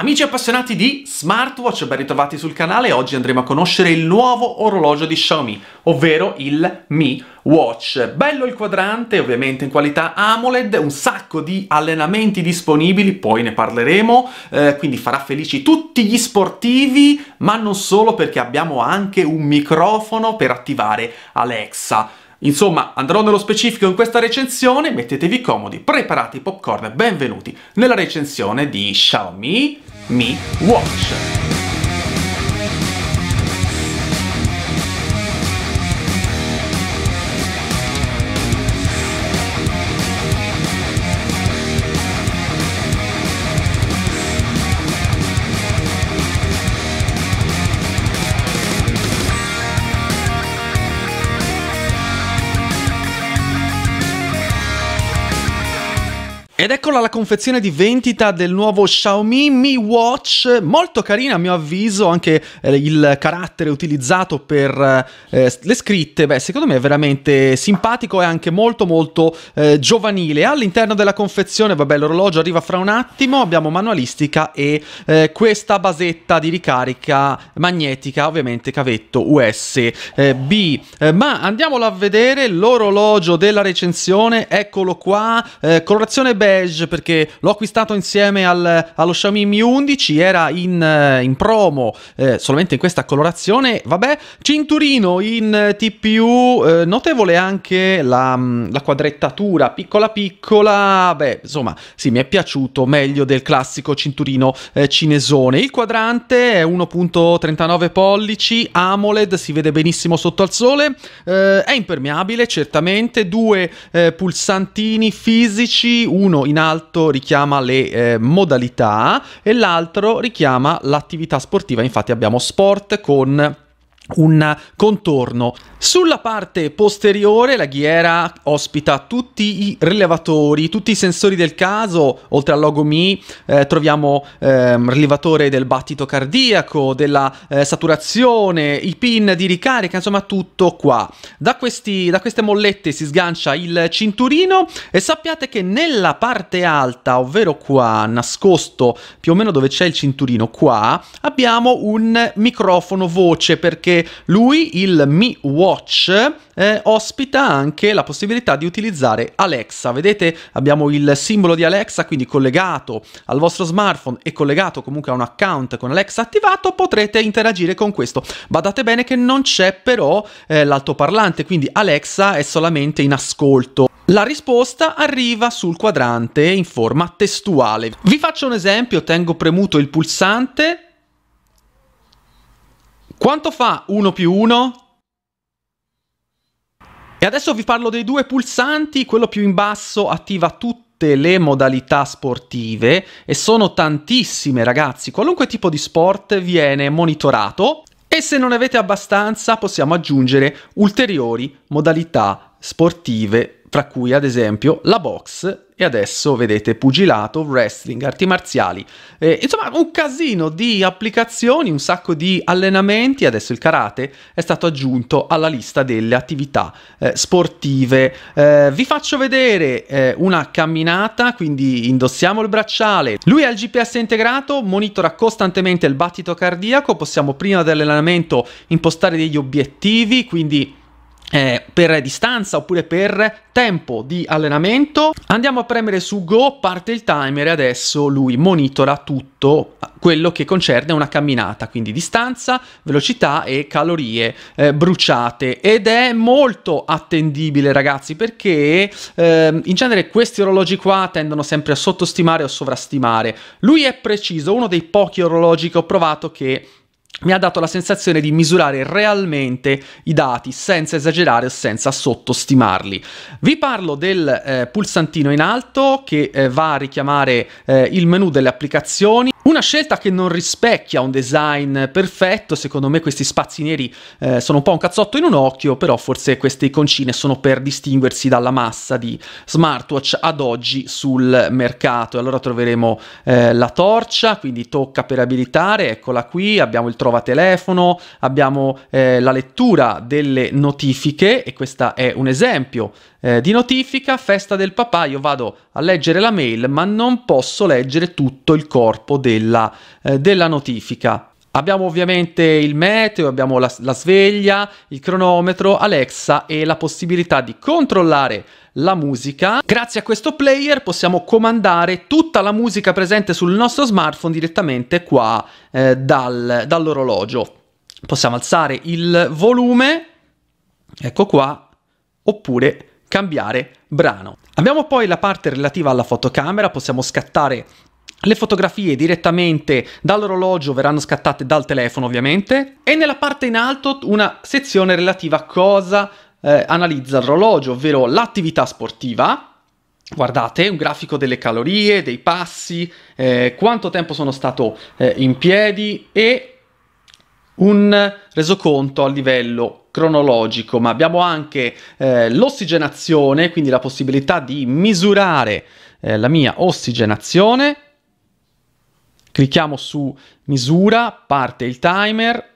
Amici appassionati di smartwatch, ben ritrovati sul canale, oggi andremo a conoscere il nuovo orologio di Xiaomi, ovvero il Mi Watch. Bello il quadrante, ovviamente in qualità AMOLED, un sacco di allenamenti disponibili, poi ne parleremo, eh, quindi farà felici tutti gli sportivi, ma non solo perché abbiamo anche un microfono per attivare Alexa. Insomma, andrò nello specifico in questa recensione, mettetevi comodi, preparati i popcorn e benvenuti nella recensione di Xiaomi Mi Watch. Ed eccola la confezione di vendita del nuovo Xiaomi Mi Watch, molto carina a mio avviso, anche eh, il carattere utilizzato per eh, le scritte, beh secondo me è veramente simpatico e anche molto molto eh, giovanile. All'interno della confezione, vabbè l'orologio arriva fra un attimo, abbiamo manualistica e eh, questa basetta di ricarica magnetica, ovviamente cavetto USB. Eh, eh, ma andiamolo a vedere l'orologio della recensione, eccolo qua, colorazione bella Edge perché l'ho acquistato insieme al, allo Xiaomi Mi 11, era in, eh, in promo eh, solamente in questa colorazione, vabbè, cinturino in eh, TPU, eh, notevole anche la, mm, la, quadrettatura piccola piccola, beh insomma sì mi è piaciuto meglio del classico cinturino eh, cinesone, il quadrante è 1.39 pollici, AMOLED si vede benissimo sotto al sole, eh, è impermeabile certamente, due pulsantini fisici, uno uno in alto richiama le eh, modalità e l'altro richiama l'attività sportiva, infatti abbiamo sport con un contorno. Sulla parte posteriore la ghiera ospita tutti i rilevatori, tutti i sensori del caso, oltre al logo Mi eh, troviamo eh, rilevatore del battito cardiaco, della eh, saturazione, i pin di ricarica, insomma tutto qua. Da, questi, da queste mollette si sgancia il cinturino e sappiate che nella parte alta, ovvero qua, nascosto più o meno dove c'è il cinturino, qua abbiamo un microfono voce perché lui, il Mi Watch, eh, ospita anche la possibilità di utilizzare Alexa. Vedete, abbiamo il simbolo di Alexa, quindi collegato al vostro smartphone e collegato comunque a un account con Alexa attivato, potrete interagire con questo. Badate bene che non c'è però eh, l'altoparlante, quindi Alexa è solamente in ascolto. La risposta arriva sul quadrante in forma testuale. Vi faccio un esempio, tengo premuto il pulsante quanto fa 1 più 1? E adesso vi parlo dei due pulsanti, quello più in basso attiva tutte le modalità sportive e sono tantissime ragazzi, qualunque tipo di sport viene monitorato e se non avete abbastanza possiamo aggiungere ulteriori modalità sportive tra cui ad esempio la box e adesso vedete pugilato, wrestling, arti marziali, eh, insomma un casino di applicazioni, un sacco di allenamenti, adesso il karate è stato aggiunto alla lista delle attività eh, sportive. Eh, vi faccio vedere eh, una camminata, quindi indossiamo il bracciale, lui ha il GPS integrato, monitora costantemente il battito cardiaco, possiamo prima dell'allenamento impostare degli obiettivi, quindi eh, per distanza oppure per tempo di allenamento. Andiamo a premere su Go, parte il timer e adesso lui monitora tutto quello che concerne una camminata, quindi distanza, velocità e calorie eh, bruciate ed è molto attendibile ragazzi perché eh, in genere questi orologi qua tendono sempre a sottostimare o sovrastimare. Lui è preciso, uno dei pochi orologi che ho provato che mi ha dato la sensazione di misurare realmente i dati senza esagerare o senza sottostimarli. Vi parlo del eh, pulsantino in alto che eh, va a richiamare eh, il menu delle applicazioni una scelta che non rispecchia un design perfetto, secondo me questi spazi neri eh, sono un po' un cazzotto in un occhio, però forse queste iconcine sono per distinguersi dalla massa di smartwatch ad oggi sul mercato. Allora troveremo eh, la torcia, quindi tocca per abilitare, eccola qui, abbiamo il trova telefono, abbiamo eh, la lettura delle notifiche e questo è un esempio eh, di notifica, festa del papà, io vado a leggere la mail ma non posso leggere tutto il corpo della, eh, della notifica. Abbiamo ovviamente il meteo, abbiamo la, la, sveglia, il cronometro, Alexa e la possibilità di controllare la musica. Grazie a questo player possiamo comandare tutta la musica presente sul nostro smartphone direttamente qua eh, dal, dall'orologio. Possiamo alzare il volume, ecco qua, oppure cambiare brano. Abbiamo poi la parte relativa alla fotocamera, possiamo scattare le fotografie direttamente dall'orologio verranno scattate dal telefono ovviamente e nella parte in alto una sezione relativa a cosa eh, analizza l'orologio, ovvero l'attività sportiva. Guardate, un grafico delle calorie, dei passi, eh, quanto tempo sono stato eh, in piedi e un resoconto a livello cronologico, ma abbiamo anche eh, l'ossigenazione, quindi la possibilità di misurare eh, la mia ossigenazione. Clicchiamo su misura, parte il timer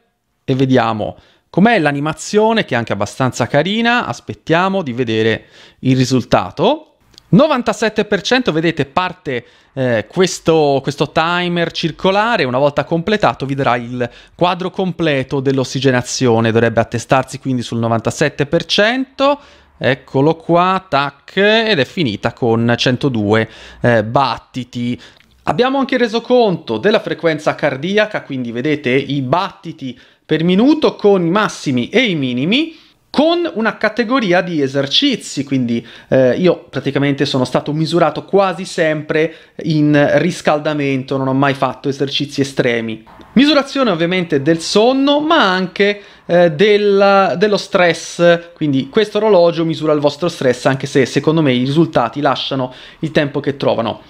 e vediamo com'è l'animazione che è anche abbastanza carina, aspettiamo di vedere il risultato. 97% vedete parte eh, questo, questo, timer circolare, una volta completato vi darà il quadro completo dell'ossigenazione, dovrebbe attestarsi quindi sul 97%, eccolo qua, tac, ed è finita con 102 eh, battiti. Abbiamo anche reso conto della frequenza cardiaca, quindi vedete i battiti per minuto con i massimi e i minimi, con una categoria di esercizi, quindi eh, io praticamente sono stato misurato quasi sempre in riscaldamento, non ho mai fatto esercizi estremi. Misurazione ovviamente del sonno, ma anche eh, del, dello stress, quindi questo orologio misura il vostro stress, anche se secondo me i risultati lasciano il tempo che trovano.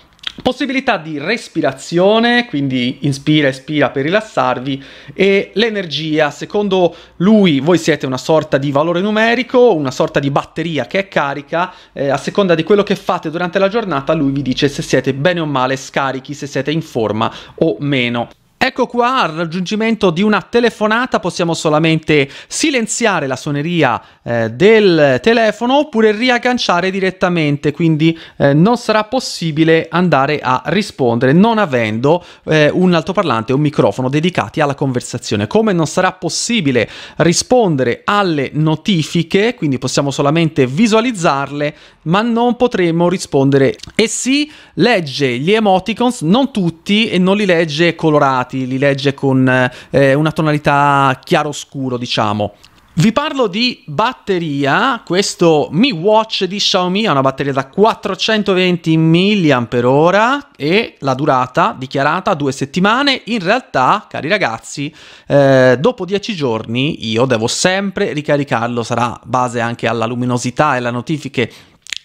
Possibilità di respirazione, quindi inspira, espira per rilassarvi e l'energia, secondo lui voi siete una sorta di valore numerico, una sorta di batteria che è carica, eh, a seconda di quello che fate durante la giornata lui vi dice se siete bene o male scarichi, se siete in forma o meno. Ecco qua, al raggiungimento di una telefonata possiamo solamente silenziare la suoneria eh, del telefono oppure riagganciare direttamente, quindi eh, non sarà possibile andare a rispondere non avendo eh, un altoparlante o un microfono dedicati alla conversazione. Come non sarà possibile rispondere alle notifiche, quindi possiamo solamente visualizzarle, ma non potremo rispondere. E si legge gli emoticons, non tutti e non li legge colorati li, legge con eh, una tonalità chiaroscuro, diciamo. Vi parlo di batteria, questo Mi Watch di Xiaomi ha una batteria da 420 mAh e la durata dichiarata due settimane, in realtà cari ragazzi eh, dopo dieci giorni io devo sempre ricaricarlo, sarà base anche alla luminosità e alle notifiche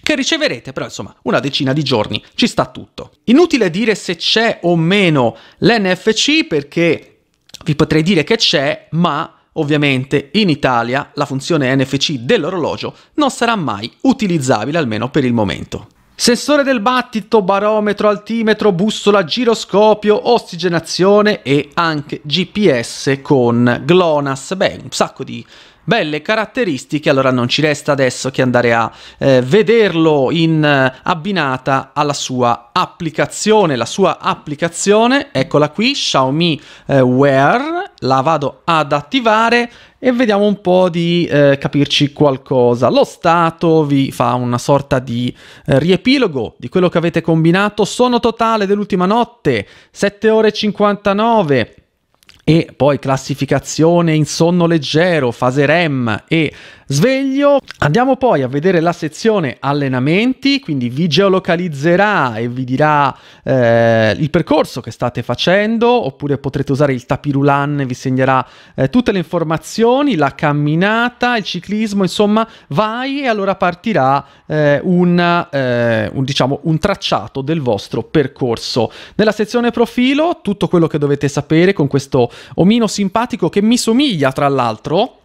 che riceverete però insomma una decina di giorni, ci sta tutto. Inutile dire se c'è o meno l'NFC perché vi potrei dire che c'è, ma Ovviamente in Italia la funzione NFC dell'orologio non sarà mai utilizzabile almeno per il momento. Sensore del battito, barometro, altimetro, bussola, giroscopio, ossigenazione e anche GPS con GLONASS. Beh, un sacco di belle caratteristiche, allora non ci resta adesso che andare a eh, vederlo in eh, abbinata alla sua applicazione. La sua applicazione, eccola qui, Xiaomi eh, Wear, la vado ad attivare e vediamo un po' di eh, capirci qualcosa. Lo Stato vi fa una sorta di eh, riepilogo di quello che avete combinato. Sono totale dell'ultima notte, 7 ore 59, e poi classificazione in sonno leggero, fase REM e sveglio. Andiamo poi a vedere la sezione allenamenti, quindi vi geolocalizzerà e vi dirà eh, il percorso che state facendo, oppure potrete usare il tapirulan, vi segnerà eh, tutte le informazioni, la camminata, il ciclismo, insomma vai e allora partirà eh, un, eh, un, diciamo, un tracciato del vostro percorso. Nella sezione profilo tutto quello che dovete sapere con questo omino simpatico che mi somiglia tra l'altro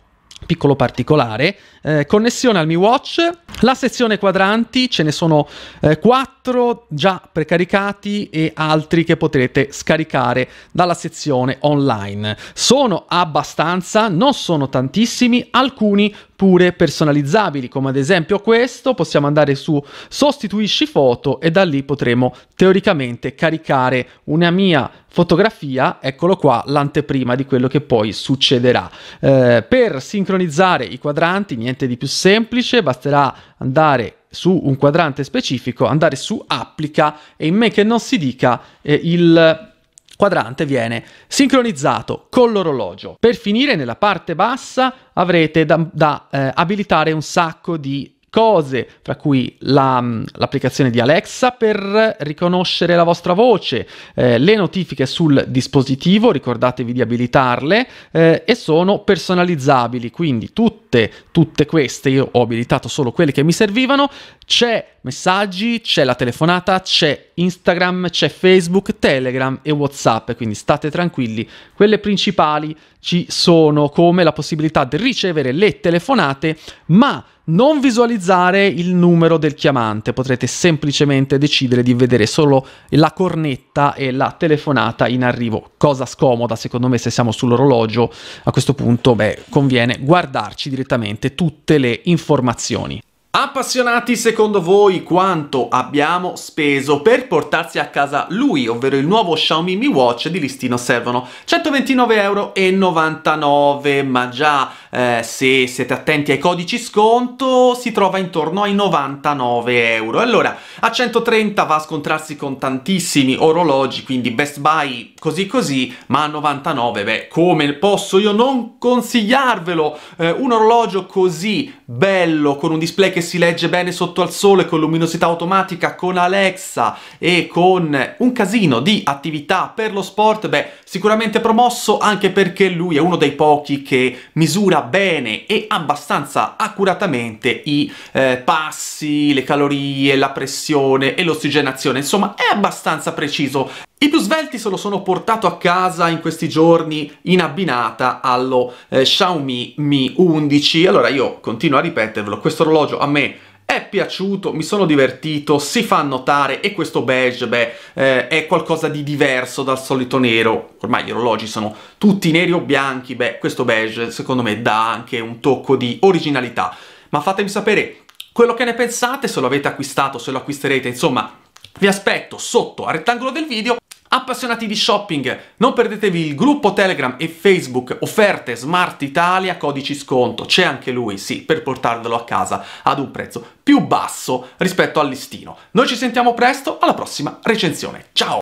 piccolo particolare, eh, connessione al Mi Watch, la sezione quadranti, ce ne sono eh, 4 già precaricati e altri che potrete scaricare dalla sezione online. Sono abbastanza, non sono tantissimi, alcuni pure personalizzabili, come ad esempio questo, possiamo andare su sostituisci foto e da lì potremo teoricamente caricare una mia fotografia, eccolo qua, l'anteprima di quello che poi succederà. Eh, per sincronizzare i quadranti, niente di più semplice, basterà andare su un quadrante specifico, andare su applica e in me che non si dica eh, il quadrante viene sincronizzato con l'orologio. Per finire nella parte bassa avrete da, da eh, abilitare un sacco di cose, fra cui la, mm, l'applicazione di Alexa per riconoscere la vostra voce, eh, le notifiche sul dispositivo, ricordatevi di abilitarle, eh, e sono personalizzabili, quindi tutte, tutte queste, io ho abilitato solo quelle che mi servivano, c'è messaggi, c'è la telefonata, c'è Instagram, c'è Facebook, Telegram e Whatsapp, quindi state tranquilli, quelle principali ci sono come la possibilità di ricevere le telefonate, ma non visualizzare il numero del chiamante, potrete semplicemente decidere di vedere solo la cornetta e la telefonata in arrivo, cosa scomoda secondo me se siamo sull'orologio, a questo punto beh, conviene guardarci direttamente tutte le informazioni. Appassionati, secondo voi quanto abbiamo speso per portarsi a casa lui, ovvero il nuovo Xiaomi Mi Watch di listino servono 129,99 euro, ma già eh, se siete attenti ai codici sconto, si trova intorno ai 99 euro. Allora, a 130 va a scontrarsi con tantissimi orologi, quindi Best Buy così così, ma a 99, beh, come posso io non consigliarvelo eh, un orologio così bello, con un display che si legge bene sotto al sole, con luminosità automatica, con Alexa e con un casino di attività per lo sport, beh, sicuramente promosso anche perché lui è uno dei pochi che misura bene e abbastanza accuratamente i eh, passi, le calorie, la pressione e l'ossigenazione, insomma è abbastanza preciso. I più svelti se lo sono portato a casa in questi giorni in abbinata allo eh, Xiaomi Mi 11. Allora io continuo a ripetervelo, questo orologio a me è piaciuto, mi sono divertito, si fa notare e questo beige, beh, eh, è qualcosa di diverso dal solito nero. Ormai gli orologi sono tutti neri o bianchi, beh, questo beige secondo me dà anche un tocco di originalità. Ma fatemi sapere quello che ne pensate, se lo avete acquistato, se lo acquisterete, insomma, vi aspetto sotto al rettangolo del video Appassionati di shopping, non perdetevi il gruppo Telegram e Facebook Offerte Smart Italia, codici sconto, c'è anche lui, sì, per portarvelo a casa ad un prezzo più basso rispetto al listino. Noi ci sentiamo presto alla prossima recensione, ciao!